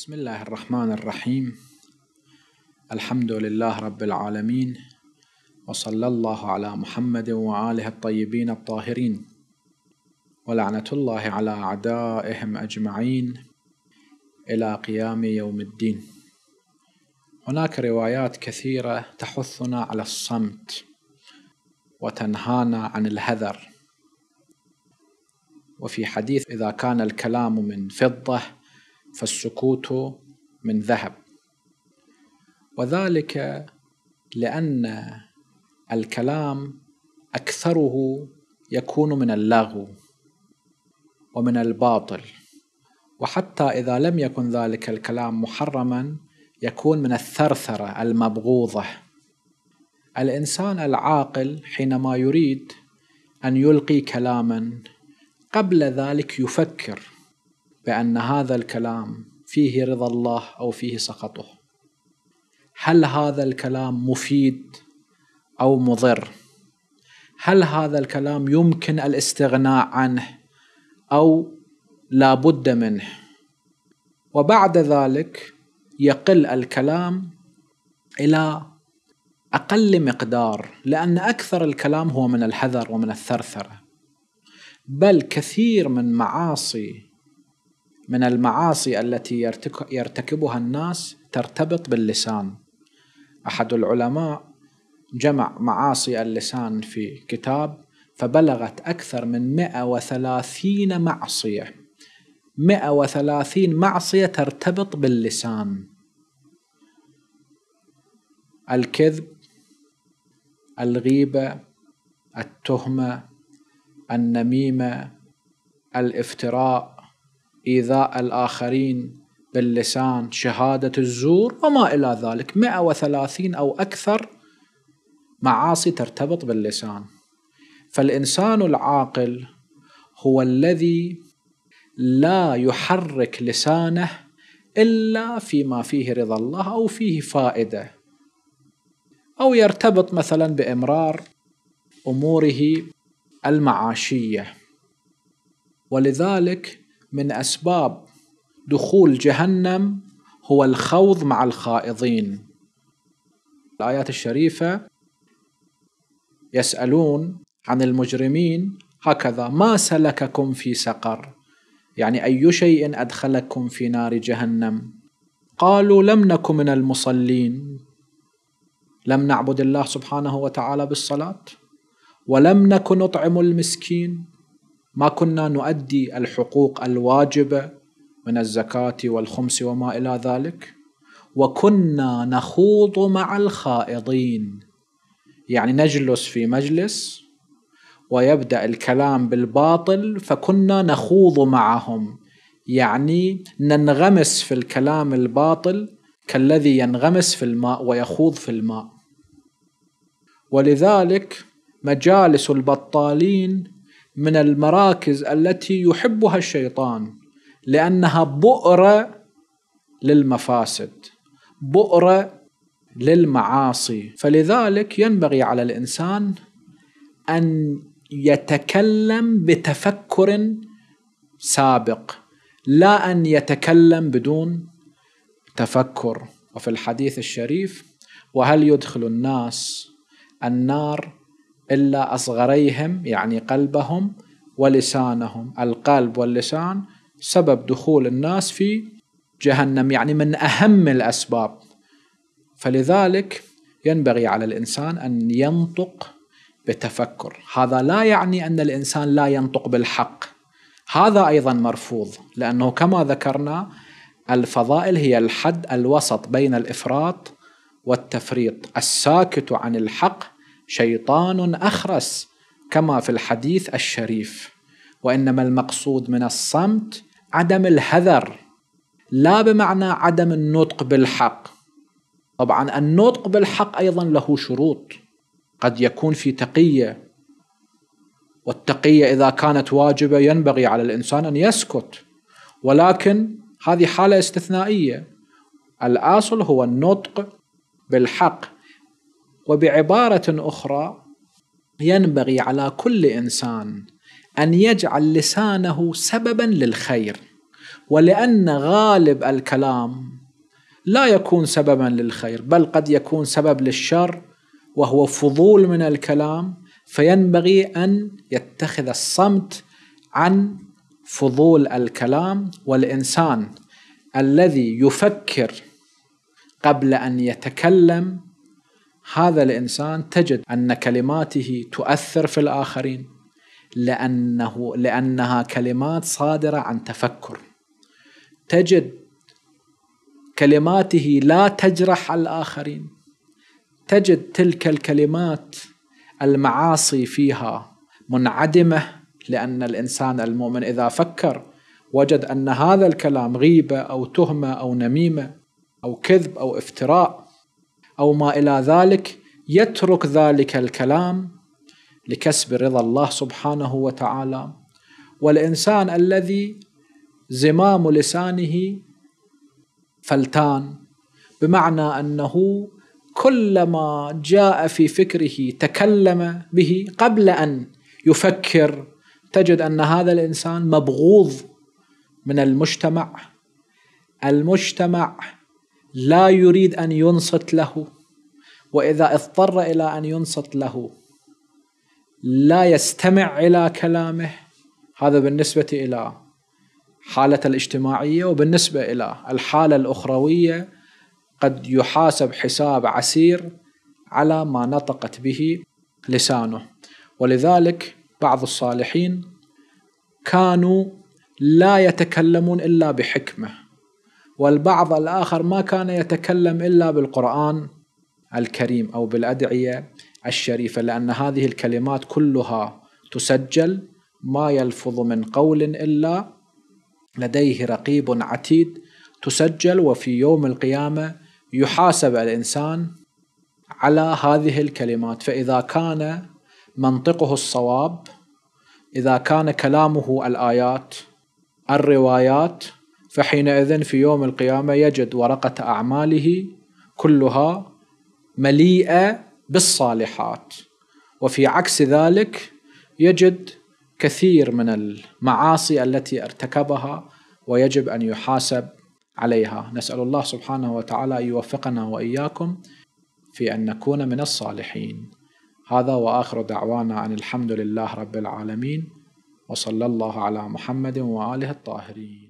بسم الله الرحمن الرحيم الحمد لله رب العالمين وصلى الله على محمد وآله الطيبين الطاهرين ولعنة الله على أعدائهم أجمعين إلى قيام يوم الدين هناك روايات كثيرة تحثنا على الصمت وتنهانا عن الهذر وفي حديث إذا كان الكلام من فضة فالسكوت من ذهب وذلك لان الكلام اكثره يكون من اللغو ومن الباطل وحتى اذا لم يكن ذلك الكلام محرما يكون من الثرثره المبغوضه الانسان العاقل حينما يريد ان يلقي كلاما قبل ذلك يفكر بأن هذا الكلام فيه رضا الله أو فيه سخطه هل هذا الكلام مفيد أو مضر هل هذا الكلام يمكن الاستغناء عنه أو لا بد منه وبعد ذلك يقل الكلام إلى أقل مقدار لأن أكثر الكلام هو من الحذر ومن الثرثرة بل كثير من معاصي من المعاصي التي يرتكبها الناس ترتبط باللسان احد العلماء جمع معاصي اللسان في كتاب فبلغت أكثر من 130 معصية 130 معصية ترتبط باللسان الكذب الغيبة التهمة النميمة الافتراء إيذاء الآخرين باللسان شهادة الزور وما إلى ذلك 130 أو أكثر معاصي ترتبط باللسان فالإنسان العاقل هو الذي لا يحرك لسانه إلا فيما فيه رضا الله أو فيه فائدة أو يرتبط مثلا بإمرار أموره المعاشية ولذلك من اسباب دخول جهنم هو الخوض مع الخائضين الايات الشريفه يسالون عن المجرمين هكذا ما سلككم في سقر يعني اي شيء ادخلكم في نار جهنم قالوا لم نك من المصلين لم نعبد الله سبحانه وتعالى بالصلاه ولم نك نطعم المسكين ما كنا نؤدي الحقوق الواجبه من الزكاه والخمس وما الى ذلك وكنا نخوض مع الخائضين يعني نجلس في مجلس ويبدا الكلام بالباطل فكنا نخوض معهم يعني ننغمس في الكلام الباطل كالذي ينغمس في الماء ويخوض في الماء ولذلك مجالس البطالين من المراكز التي يحبها الشيطان لانها بؤره للمفاسد بؤره للمعاصي فلذلك ينبغي على الانسان ان يتكلم بتفكر سابق لا ان يتكلم بدون تفكر وفي الحديث الشريف وهل يدخل الناس النار إلا أصغريهم يعني قلبهم ولسانهم القلب واللسان سبب دخول الناس في جهنم يعني من أهم الأسباب فلذلك ينبغي على الإنسان أن ينطق بتفكر هذا لا يعني أن الإنسان لا ينطق بالحق هذا أيضا مرفوض لأنه كما ذكرنا الفضائل هي الحد الوسط بين الإفراط والتفريط الساكت عن الحق شيطان اخرس كما في الحديث الشريف وانما المقصود من الصمت عدم الهذر لا بمعنى عدم النطق بالحق طبعا النطق بالحق ايضا له شروط قد يكون في تقيه والتقيه اذا كانت واجبه ينبغي على الانسان ان يسكت ولكن هذه حاله استثنائيه الاصل هو النطق بالحق وبعباره اخرى ينبغي على كل انسان ان يجعل لسانه سببا للخير ولان غالب الكلام لا يكون سببا للخير بل قد يكون سبب للشر وهو فضول من الكلام فينبغي ان يتخذ الصمت عن فضول الكلام والانسان الذي يفكر قبل ان يتكلم هذا الانسان تجد ان كلماته تؤثر في الاخرين لانه لانها كلمات صادره عن تفكر تجد كلماته لا تجرح الاخرين تجد تلك الكلمات المعاصي فيها منعدمه لان الانسان المؤمن اذا فكر وجد ان هذا الكلام غيبه او تهمه او نميمه او كذب او افتراء أو ما إلى ذلك يترك ذلك الكلام لكسب رضا الله سبحانه وتعالى والإنسان الذي زمام لسانه فلتان بمعنى أنه كلما جاء في فكره تكلم به قبل أن يفكر تجد أن هذا الإنسان مبغوض من المجتمع المجتمع لا يريد أن ينصت له وإذا اضطر إلى أن ينصت له لا يستمع إلى كلامه هذا بالنسبة إلى حالة الاجتماعية وبالنسبة إلى الحالة الأخروية قد يحاسب حساب عسير على ما نطقت به لسانه ولذلك بعض الصالحين كانوا لا يتكلمون إلا بحكمة والبعض الآخر ما كان يتكلم إلا بالقرآن الكريم أو بالأدعية الشريفة لأن هذه الكلمات كلها تسجل ما يلفظ من قول إلا لديه رقيب عتيد تسجل وفي يوم القيامة يحاسب الإنسان على هذه الكلمات فإذا كان منطقه الصواب إذا كان كلامه الآيات الروايات فحينئذ في يوم القيامة يجد ورقة أعماله كلها مليئة بالصالحات وفي عكس ذلك يجد كثير من المعاصي التي ارتكبها ويجب أن يحاسب عليها نسأل الله سبحانه وتعالى أن يوفقنا وإياكم في أن نكون من الصالحين هذا وآخر دعوانا أن الحمد لله رب العالمين وصلى الله على محمد وآله الطاهرين